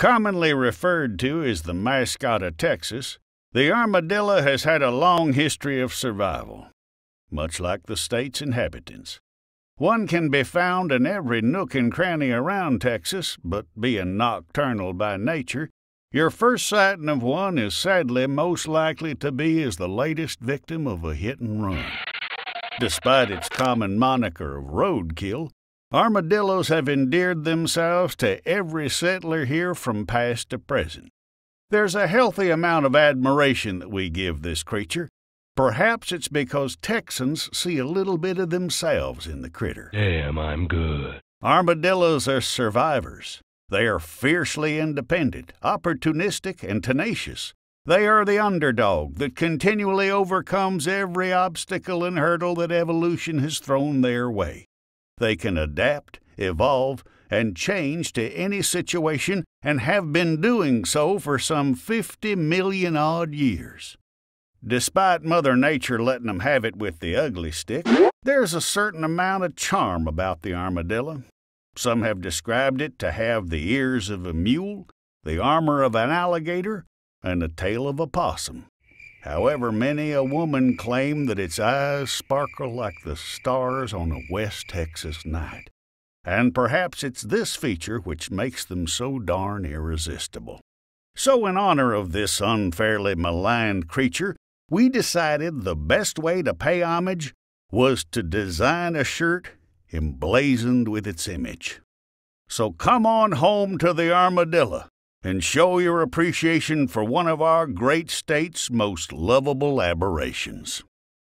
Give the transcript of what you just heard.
Commonly referred to as the mascot of Texas, the armadillo has had a long history of survival, much like the state's inhabitants. One can be found in every nook and cranny around Texas, but being nocturnal by nature, your first sighting of one is sadly most likely to be as the latest victim of a hit and run. Despite its common moniker of roadkill, Armadillos have endeared themselves to every settler here from past to present. There's a healthy amount of admiration that we give this creature. Perhaps it's because Texans see a little bit of themselves in the critter. Damn, I'm good. Armadillos are survivors. They are fiercely independent, opportunistic, and tenacious. They are the underdog that continually overcomes every obstacle and hurdle that evolution has thrown their way. They can adapt, evolve, and change to any situation and have been doing so for some 50 million odd years. Despite Mother Nature letting them have it with the ugly stick, there's a certain amount of charm about the armadillo. Some have described it to have the ears of a mule, the armor of an alligator, and the tail of a possum. However, many a woman claim that its eyes sparkle like the stars on a West Texas night. And perhaps it's this feature which makes them so darn irresistible. So, in honor of this unfairly maligned creature, we decided the best way to pay homage was to design a shirt emblazoned with its image. So come on home to the armadillo and show your appreciation for one of our great state's most lovable aberrations.